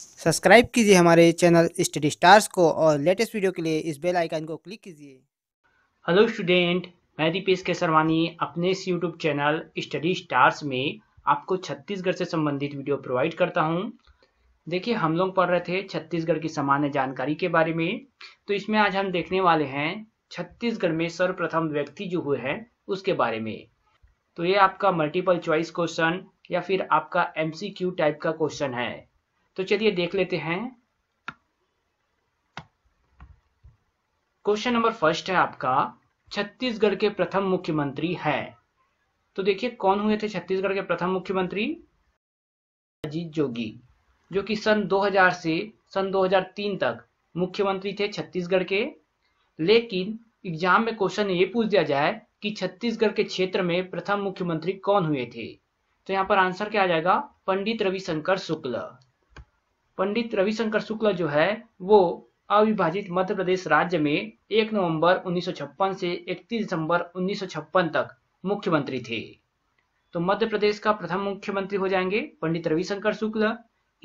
subscribe कीजिए हमारे channel study stars को और लेटेस्ट वीडियो के लिए इस बेल आइकन को क्लिक कीजिए हेलो स्टूडेंट मैं दीपेश केसरवानी अपने इस यूट्यूब चैनल स्टडी स्टार्स में आपको छत्तीसगढ़ से संबंधित वीडियो प्रोवाइड करता हूँ देखिए हम लोग पढ़ रहे थे छत्तीसगढ़ की सामान्य जानकारी के बारे में तो इसमें आज हम देखने वाले हैं छत्तीसगढ़ में सर्वप्रथम व्यक्ति जो हुए हैं उसके बारे में तो ये आपका मल्टीपल चॉइस क्वेश्चन या फिर आपका एमसीक्यू टाइप का क्वेश्चन है तो चलिए देख लेते हैं क्वेश्चन नंबर फर्स्ट है आपका छत्तीसगढ़ के प्रथम मुख्यमंत्री है तो देखिए कौन हुए थे छत्तीसगढ़ के प्रथम मुख्यमंत्री अजीत जोगी जो कि सन 2000 से सन 2003 तक मुख्यमंत्री थे छत्तीसगढ़ के लेकिन एग्जाम में क्वेश्चन ये पूछ दिया जाए कि छत्तीसगढ़ के क्षेत्र में प्रथम मुख्यमंत्री कौन हुए थे तो यहाँ पर आंसर क्या आ जाएगा पंडित रविशंकर शुक्ल पंडित रविशंकर शुक्ल जो है वो अविभाजित मध्य प्रदेश राज्य में 1 नवंबर 1956 से 31 दिसंबर 1956 तक मुख्यमंत्री थे तो मध्य प्रदेश का प्रथम मुख्यमंत्री हो जाएंगे पंडित रविशंकर शुक्ल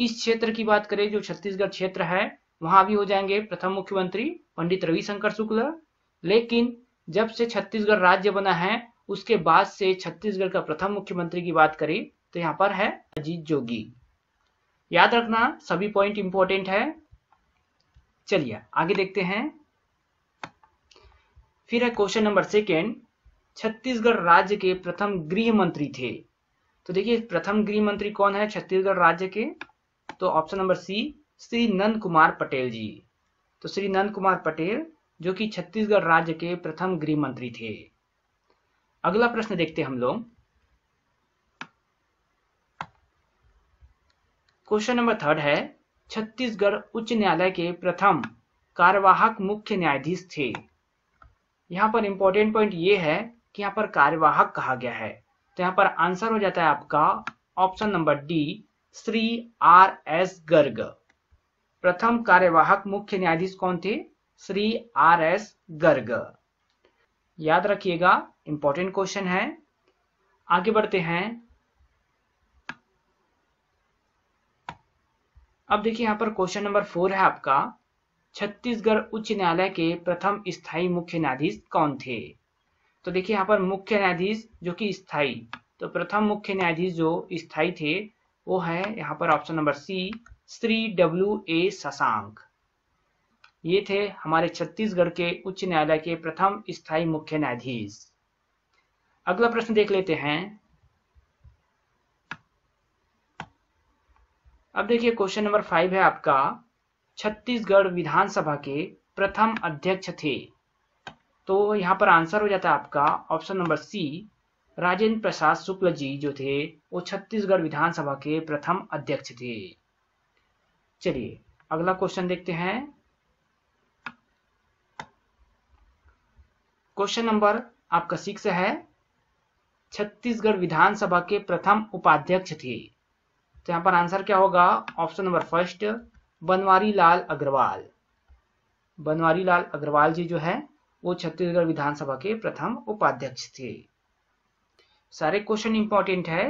इस क्षेत्र की बात करें जो छत्तीसगढ़ क्षेत्र है वहां भी हो जाएंगे प्रथम मुख्यमंत्री पंडित रविशंकर शुक्ल लेकिन जब से छत्तीसगढ़ राज्य बना है उसके बाद से छत्तीसगढ़ का प्रथम मुख्यमंत्री की बात करें तो यहाँ पर है अजीत जोगी याद रखना सभी पॉइंट इंपॉर्टेंट है चलिए आगे देखते हैं फिर है क्वेश्चन नंबर सेकेंड छत्तीसगढ़ राज्य के प्रथम गृह मंत्री थे तो देखिए प्रथम गृह मंत्री कौन है छत्तीसगढ़ राज्य के तो option number C Shri Nand Kumar Patel ji तो श्री नंद कुमार पटेल जो कि छत्तीसगढ़ राज्य के प्रथम गृह मंत्री थे अगला प्रश्न देखते हम लोग क्वेश्चन नंबर थर्ड है छत्तीसगढ़ उच्च न्यायालय के प्रथम कार्यवाहक मुख्य न्यायाधीश थे यहाँ पर इंपॉर्टेंट पॉइंट ये है कि यहाँ पर कार्यवाहक कहा गया है तो यहाँ पर आंसर हो जाता है आपका option number D Shri R S Garg प्रथम कार्यवाहक मुख्य न्यायाधीश कौन थे श्री आर एस गर्ग याद रखिएगा इंपॉर्टेंट क्वेश्चन है आगे बढ़ते हैं अब देखिए यहाँ पर क्वेश्चन नंबर फोर है आपका छत्तीसगढ़ उच्च न्यायालय के प्रथम स्थायी मुख्य न्यायाधीश कौन थे तो देखिए यहाँ पर मुख्य न्यायाधीश जो कि स्थायी तो प्रथम मुख्य न्यायाधीश जो स्थायी थे वो है यहाँ पर option number C Shri W A Shashank ये थे हमारे छत्तीसगढ़ के उच्च न्यायालय के प्रथम स्थायी मुख्य न्यायाधीश अगला प्रश्न देख लेते हैं अब देखिए क्वेश्चन नंबर फाइव है आपका छत्तीसगढ़ विधानसभा के प्रथम अध्यक्ष थे तो यहाँ पर आंसर हो जाता है आपका option number C Rajendra Prasad Shukla ji जो थे वो छत्तीसगढ़ विधानसभा के प्रथम अध्यक्ष थे चलिए अगला क्वेश्चन देखते हैं क्वेश्चन नंबर आपका सिक्स है छत्तीसगढ़ विधानसभा के प्रथम उपाध्यक्ष थे तो यहां पर आंसर क्या होगा option number first Banwari Lal Agrawal Banwari Lal Agrawal ji जो है वो छत्तीसगढ़ विधानसभा के प्रथम उपाध्यक्ष थे सारे क्वेश्चन इंपॉर्टेंट है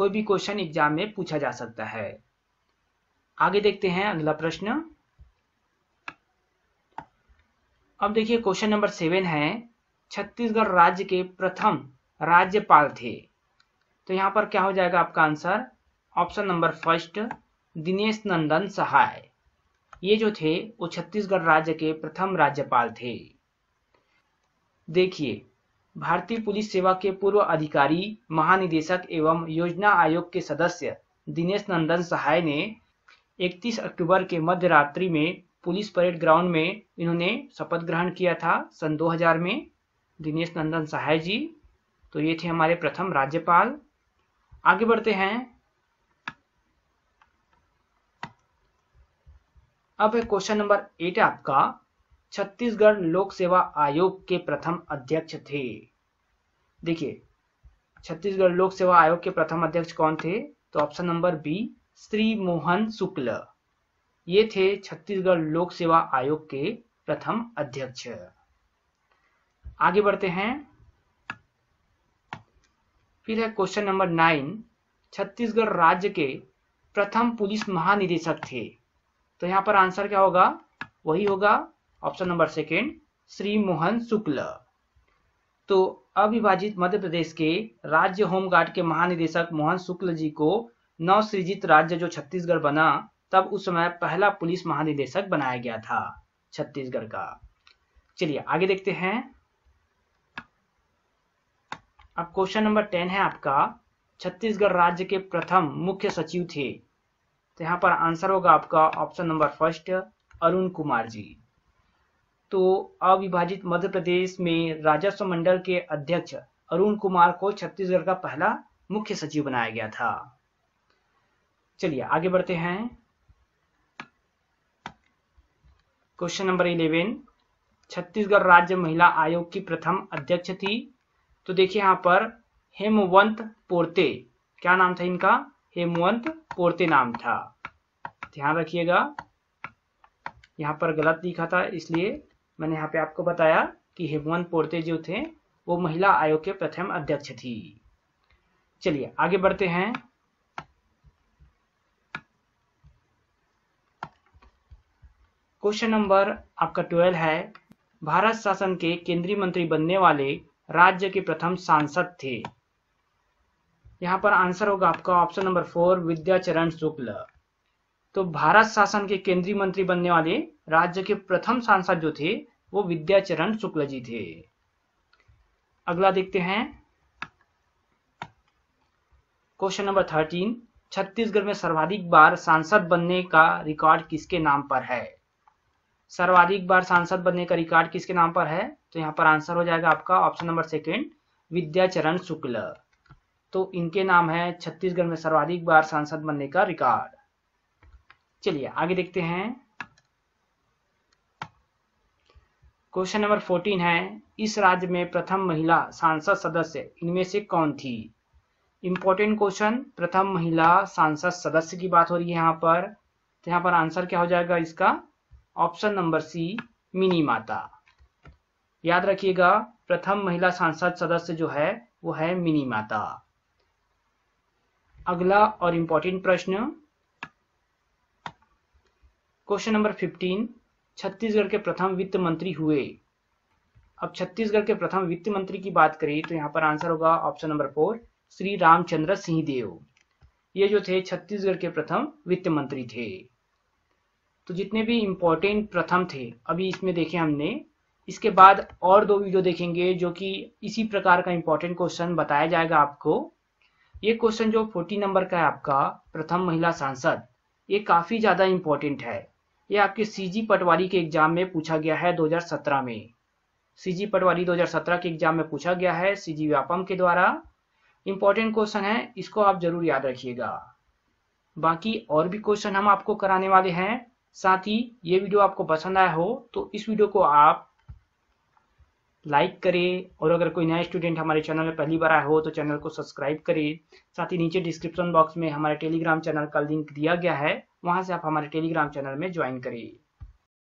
कोई भी क्वेश्चन एग्जाम में पूछा जा सकता है आगे देखते हैं अगला प्रश्न अब देखिए क्वेश्चन नंबर सेवन है छत्तीसगढ़ राज्य के प्रथम राज्यपाल थे तो यहां पर क्या हो जाएगा आपका answer option number first Dinesh Nandan Sahay ये जो थे वो छत्तीसगढ़ राज्य के प्रथम राज्यपाल थे देखिए भारतीय पुलिस सेवा के पूर्व अधिकारी महानिदेशक एवं योजना आयोग के सदस्य दिनेश नंदन सहाय ने 31 अक्टूबर के मध्य रात्रि में पुलिस परेड ग्राउंड में इन्होंने शपथ ग्रहण किया था सन 2000 में दिनेश नंदन सहाय जी तो ये थे हमारे प्रथम राज्यपाल आगे बढ़ते हैं अब है क्वेश्चन नंबर एट आपका छत्तीसगढ़ लोक सेवा आयोग के प्रथम अध्यक्ष थे देखिए छत्तीसगढ़ लोक सेवा आयोग के प्रथम अध्यक्ष कौन थे तो option number B Shri Mohan Shukla ये थे छत्तीसगढ़ लोक सेवा आयोग के प्रथम अध्यक्ष आगे बढ़ते हैं फिर है क्वेश्चन नंबर नाइन छत्तीसगढ़ राज्य के प्रथम पुलिस महानिदेशक थे तो यहाँ पर आंसर क्या होगा वही होगा option number second Shri Mohan Shukla तो अविभाजित मध्य प्रदेश के राज्य होमगार्ड के महानिदेशक मोहन शुक्ल जी को नवसृजित राज्य जो छत्तीसगढ़ बना तब उस समय पहला पुलिस महानिदेशक बनाया गया था छत्तीसगढ़ का चलिए आगे देखते हैं अब क्वेश्चन नंबर टेन है आपका छत्तीसगढ़ राज्य के प्रथम मुख्य सचिव थे तो यहाँ पर आंसर होगा आपका option number first Arun Kumar ji तो अविभाजित मध्य प्रदेश में राजस्व मंडल के अध्यक्ष अरुण कुमार को छत्तीसगढ़ का पहला मुख्य सचिव बनाया गया था चलिए आगे बढ़ते हैं क्वेश्चन नंबर इलेवन छत्तीसगढ़ राज्य महिला आयोग की प्रथम अध्यक्ष थी तो देखिए यहां पर हेमवंत पोर्ते क्या नाम था इनका हेमवंत पोर्ते नाम था ध्यान रखिएगा यहाँ पर गलत लिखा था इसलिए मैंने यहाँ पे आपको बताया कि हेमवंत पोर्ते जो थे वो महिला आयोग के प्रथम अध्यक्ष थी चलिए आगे बढ़ते हैं क्वेश्चन नंबर आपका ट्वेल्व है भारत शासन के केंद्रीय मंत्री बनने वाले राज्य के प्रथम सांसद थे यहाँ पर आंसर होगा आपका option number four Vidyacharan Shukla तो भारत शासन के केंद्रीय मंत्री बनने वाले राज्य के प्रथम सांसद जो थे वो विद्याचरण शुक्ल जी थे अगला देखते हैं क्वेश्चन नंबर थर्टीन छत्तीसगढ़ में सर्वाधिक बार सांसद बनने का रिकॉर्ड किसके नाम पर है सर्वाधिक बार सांसद बनने का रिकॉर्ड किसके नाम पर है तो यहाँ पर आंसर हो जाएगा आपका option number second Vidyacharan Shukla तो इनके नाम है छत्तीसगढ़ में सर्वाधिक बार सांसद बनने का रिकॉर्ड चलिए आगे देखते हैं क्वेश्चन नंबर फोर्टीन है इस राज्य में प्रथम महिला सांसद सदस्य इनमें से कौन थी इंपॉर्टेंट क्वेश्चन प्रथम महिला सांसद सदस्य की बात हो रही है यहाँ पर तो यहाँ पर आंसर क्या हो जाएगा इसका ऑप्शन नंबर सी मिनी माता याद रखिएगा प्रथम महिला सांसद सदस्य जो है वो है मिनी माता अगला और इंपॉर्टेंट प्रश्न क्वेश्चन नंबर 15 छत्तीसगढ़ के प्रथम वित्त मंत्री हुए अब छत्तीसगढ़ के प्रथम वित्त मंत्री की बात करें तो यहां पर आंसर होगा option number four Shri Ramchandra Singhdeo ये जो थे छत्तीसगढ़ के प्रथम वित्त मंत्री थे तो जितने भी इंपॉर्टेंट प्रथम थे अभी इसमें देखे हमने इसके बाद और दो वीडियो देखेंगे जो कि इसी प्रकार का इंपॉर्टेंट क्वेश्चन बताया जाएगा आपको ये क्वेश्चन जो फोर्टी नंबर का है आपका प्रथम महिला सांसद ये काफ़ी ज़्यादा इम्पोर्टेंट है ये आपके सीजी पटवारी के एग्जाम में पूछा गया है 2017 में सीजी पटवारी 2017 के एग्जाम में पूछा गया है सीजी व्यापम के द्वारा इंपॉर्टेंट क्वेश्चन है इसको आप जरूर याद रखिएगा बाकी और भी क्वेश्चन हम आपको कराने वाले हैं साथ ही ये वीडियो आपको पसंद आया हो तो इस वीडियो को आप लाइक करें और अगर कोई नया स्टूडेंट हमारे चैनल में पहली बार आया हो तो चैनल को सब्सक्राइब करें साथ ही नीचे डिस्क्रिप्शन बॉक्स में हमारे टेलीग्राम चैनल का लिंक दिया गया है वहां से आप हमारे टेलीग्राम चैनल में ज्वाइन करें